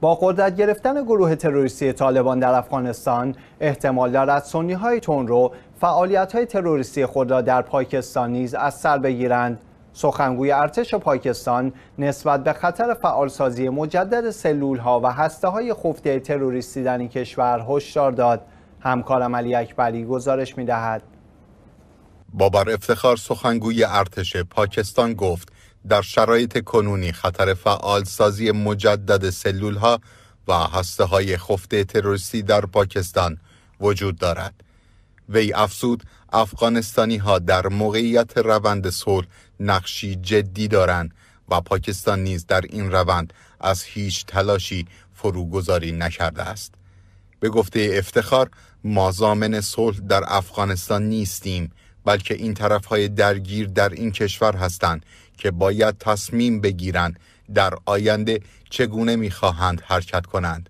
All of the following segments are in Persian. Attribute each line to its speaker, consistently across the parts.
Speaker 1: با قدرت گرفتن گروه تروریستی طالبان در افغانستان احتمال دارد سنی های تون رو فعالیت های تروریستی خود را در پاکستان نیز از سر بگیرند سخنگوی ارتش پاکستان نسبت به خطر فعالسازی مجدد سلول ها و هسته های خفته تروریستی در این کشور هشدار داد همکارم علی اکبری گزارش می دهد.
Speaker 2: با بر افتخار سخنگوی ارتش پاکستان گفت در شرایط کنونی خطر سازی مجدد سلول ها و هسته های خفته تروریستی در پاکستان وجود دارد. وی افزود افغانستانی ها در موقعیت روند صلح نقشی جدی دارند و پاکستان نیز در این روند از هیچ تلاشی فروگذاری نکرده است. به گفته افتخار ما زامن صلح در افغانستان نیستیم بلکه این طرف های درگیر در این کشور هستند که باید تصمیم بگیرند در آینده چگونه میخواهند حرکت کنند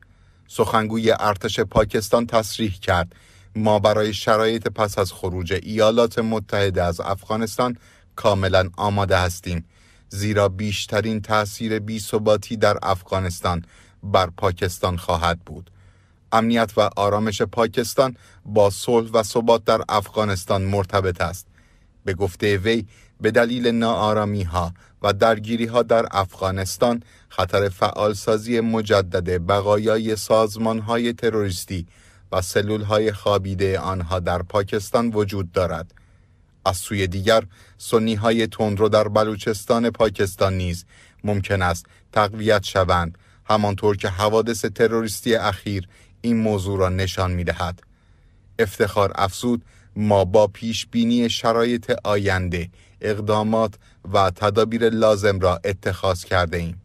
Speaker 2: سخنگوی ارتش پاکستان تصریح کرد ما برای شرایط پس از خروج ایالات متحده از افغانستان کاملا آماده هستیم زیرا بیشترین تاثیر ثباتی در افغانستان بر پاکستان خواهد بود امنیت و آرامش پاکستان با صلح و ثبات در افغانستان مرتبط است به گفته وی به دلیل ناآرامی ها و درگیری ها در افغانستان خطر فعالسازی مجدد بقایای سازمان های تروریستی و سلول های خابیده آنها در پاکستان وجود دارد از سوی دیگر سنی های تندرو در بلوچستان پاکستان نیز ممکن است تقویت شوند همانطور که حوادث تروریستی اخیر این موضوع را نشان می دهد. افتخار افزود ما با پیش بینی شرایط آینده اقدامات و تدابیر لازم را اتخاذ کرده ایم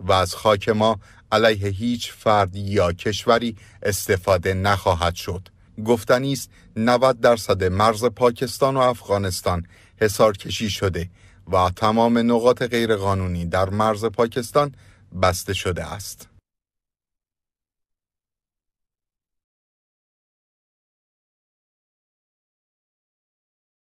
Speaker 2: و از خاک ما علیه هیچ فرد یا کشوری استفاده نخواهد شد گفتنی است 90 درصد مرز پاکستان و افغانستان حسار کشی شده و تمام نقاط غیرقانونی در مرز پاکستان بسته شده است